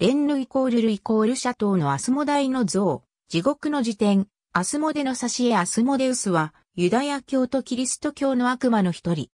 レンヌイコールルイコールシャトーのアスモダイの像、地獄の辞典、アスモデの差絵アスモデウスは、ユダヤ教とキリスト教の悪魔の一人。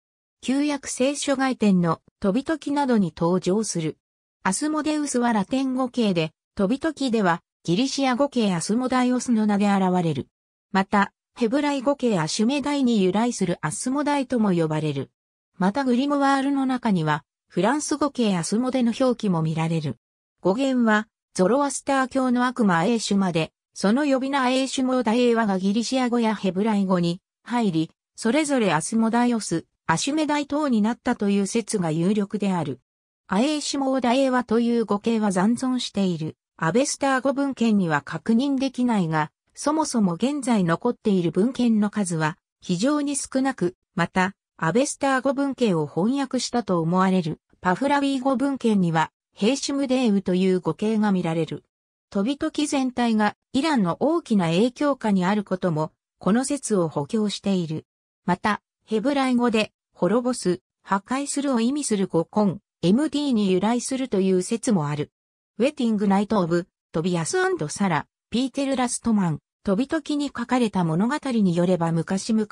旧約聖書外典の飛び時などに登場する。アスモデウスはラテン語形で、飛び時ではギリシア語形アスモダイオスの名で現れる。また、ヘブライ語形アシュメダイに由来するアスモダイとも呼ばれる。またグリムワールの中には、フランス語形アスモデの表記も見られる。語源は、ゾロアスター教の悪魔エーシュマで、その呼び名エーシュモーダエーワがギリシア語やヘブライ語に入り、それぞれアスモダイオス、アシュメダイ等になったという説が有力である。アエーシュモーダエーワという語形は残存している。アベスター語文献には確認できないが、そもそも現在残っている文献の数は非常に少なく、また、アベスター語文献を翻訳したと思われるパフラウィー語文献にはヘイシムデーウという語形が見られる。飛び時全体がイランの大きな影響下にあることも、この説を補強している。また、ヘブライ語で、滅ぼす、破壊するを意味する語根、MD に由来するという説もある。ウェティングナイト・オブ、トビアスサラ、ピーテル・ラストマン、飛び時に書かれた物語によれば昔々、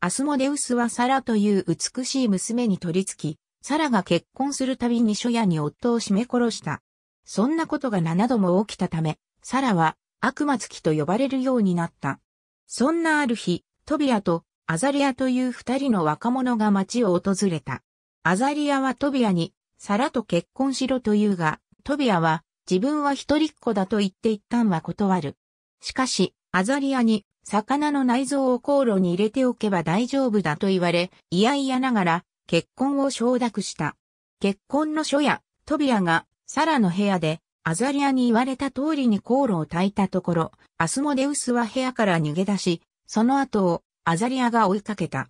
アスモデウスはサラという美しい娘に取り付き、サラが結婚するたびに初夜に夫を絞め殺した。そんなことが7度も起きたため、サラは悪魔月と呼ばれるようになった。そんなある日、トビアとアザリアという二人の若者が町を訪れた。アザリアはトビアに、サラと結婚しろと言うが、トビアは自分は一人っ子だと言って一旦は断る。しかし、アザリアに魚の内臓を航路に入れておけば大丈夫だと言われ、いやいやながら結婚を承諾した。結婚の書や、トビアが、サラの部屋で、アザリアに言われた通りに航路を焚いたところ、アスモデウスは部屋から逃げ出し、その後を、アザリアが追いかけた。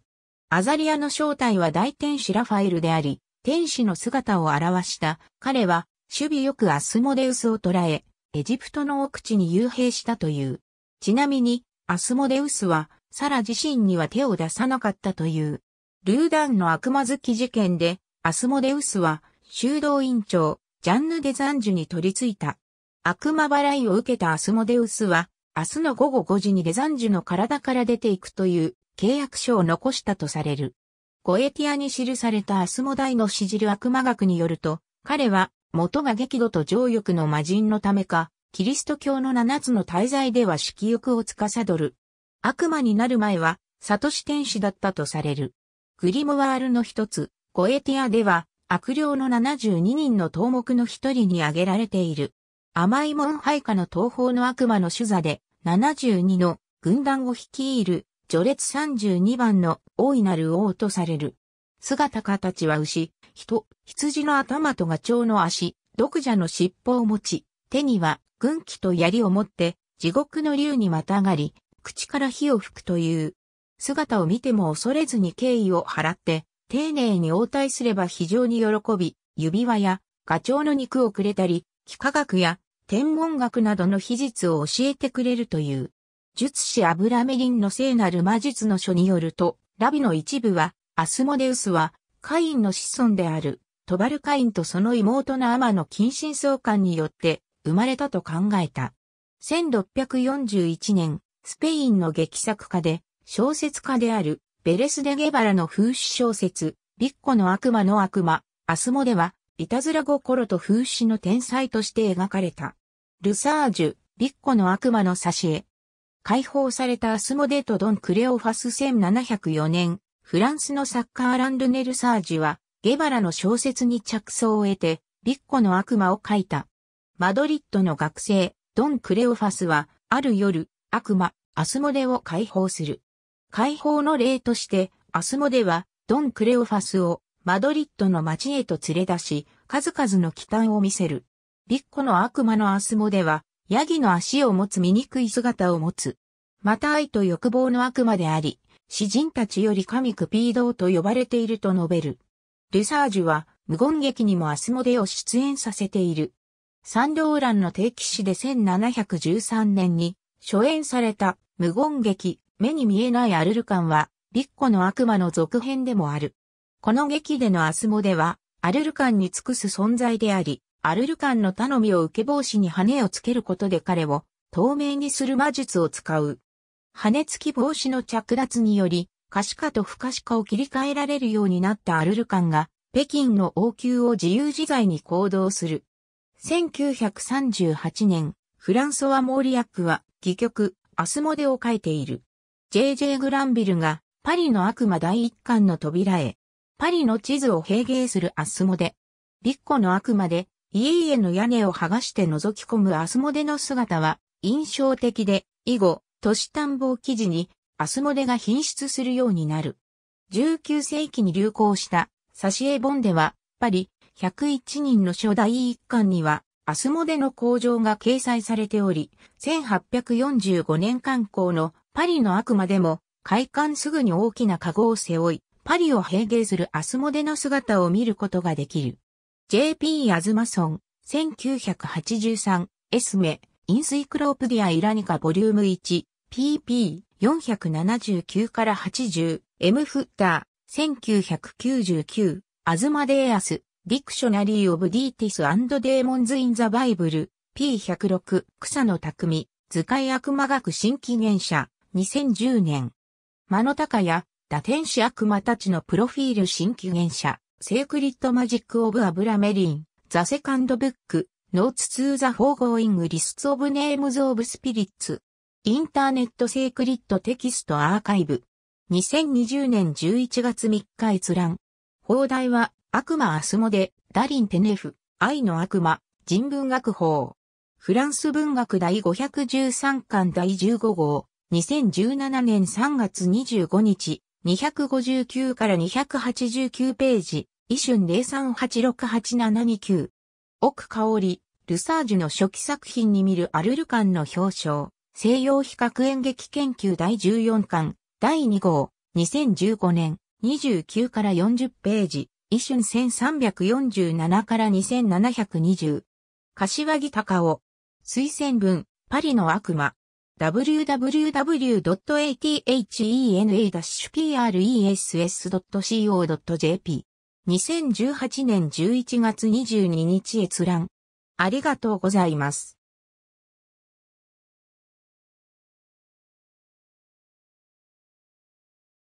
アザリアの正体は大天使ラファエルであり、天使の姿を表した。彼は、守備よくアスモデウスを捕らえ、エジプトの奥地に幽閉したという。ちなみに、アスモデウスは、サラ自身には手を出さなかったという。ルーダンの悪魔好き事件で、アスモデウスは、修道院長、ジャンヌ・デザンジュに取り付いた。悪魔払いを受けたアスモデウスは、明日の午後5時にデザンジュの体から出ていくという契約書を残したとされる。ゴエティアに記されたアスモダイの指じる悪魔学によると、彼は元が激怒と情欲の魔人のためか、キリスト教の7つの大罪では色欲を司る。悪魔になる前は、サトシ天使だったとされる。グリムワールの一つ、ゴエティアでは、悪霊の72人の頭目の一人に挙げられている。甘い門配下の東方の悪魔の主座で、72の軍団を率いる、序列32番の大いなる王とされる。姿形は牛、人、羊の頭とガチョウの足、毒蛇の尻尾を持ち、手には軍旗と槍を持って、地獄の竜にまたがり、口から火を吹くという、姿を見ても恐れずに敬意を払って、丁寧に応対すれば非常に喜び、指輪やガチョウの肉をくれたり、幾何学や天文学などの秘術を教えてくれるという。術師アブラメリンの聖なる魔術の書によると、ラビの一部は、アスモデウスは、カインの子孫である、トバルカインとその妹のアマの近親相関によって生まれたと考えた。1641年、スペインの劇作家で、小説家である、ベレス・デ・ゲバラの風刺小説、ビッコの悪魔の悪魔、アスモでは、いたずら心と風刺の天才として描かれた。ルサージュ、ビッコの悪魔の挿絵。解放されたアスモデとドン・クレオファス1704年、フランスのサッカー・ラン・ドネ・ルサージュは、ゲバラの小説に着想を得て、ビッコの悪魔を書いた。マドリッドの学生、ドン・クレオファスは、ある夜、悪魔、アスモデを解放する。解放の例として、アスモでは、ドン・クレオファスを、マドリッドの町へと連れ出し、数々の忌憚を見せる。ビッコの悪魔のアスモでは、ヤギの足を持つ醜い姿を持つ。また愛と欲望の悪魔であり、詩人たちより神クピードーと呼ばれていると述べる。ルサージュは、無言劇にもアスモデを出演させている。サンローランの定期誌で1713年に、初演された無言劇、目に見えないアルルカンは、ビッコの悪魔の続編でもある。この劇でのアスモでは、アルルカンに尽くす存在であり、アルルカンの頼みを受け帽子に羽をつけることで彼を透明にする魔術を使う。羽付き帽子の着脱により、可視化と不可視化を切り替えられるようになったアルルカンが、北京の王宮を自由自在に行動する。1938年、フランソワ・モーリアックは、戯曲、アスモデを書いている。JJ グランビルがパリの悪魔第一巻の扉へ、パリの地図を平芸するアスモデ。ビッコの悪魔で、家々の屋根を剥がして覗き込むアスモデの姿は印象的で、以後、都市探訪記事にアスモデが品質するようになる。19世紀に流行したサシエ本では、パリ101人の初代一巻には、アスモデの工場が掲載されており、1845年刊行のパリの悪魔でも、開館すぐに大きな籠を背負い、パリを平迎するアスモデの姿を見ることができる。JP アズマソン、1983、エスメ、インスイクロープディアイラニカボリューム1、pp、479から80、M フッター、1999、アズマデーアス、ディクショナリー・オブ・ディーティス・アンド・デーモンズ・イン・ザ・バイブル、P106、草野匠、図解悪魔学新紀元者、2010年。間野高也、打天使悪魔たちのプロフィール新起源者、セークリッドマジックオブアブラメリン、ザセカンドブック、ノーツツーザフォーゴーイングリスツオブネームズオブスピリッツ。インターネットセークリッドテキストアーカイブ。2020年11月3日閲覧。放題は、悪魔アスモデ、ダリンテネフ、愛の悪魔、人文学法。フランス文学第513巻第15号。2017年3月25日、259から289ページ、イ春03868729。奥香り、ルサージュの初期作品に見るアルルカンの表彰、西洋比較演劇研究第14巻、第2号、2015年、29から40ページ、イ春1347から2720。柏木隆夫。推薦文、パリの悪魔、www.athena-press.co.jp。2018年11月22日閲覧。ありがとうございます。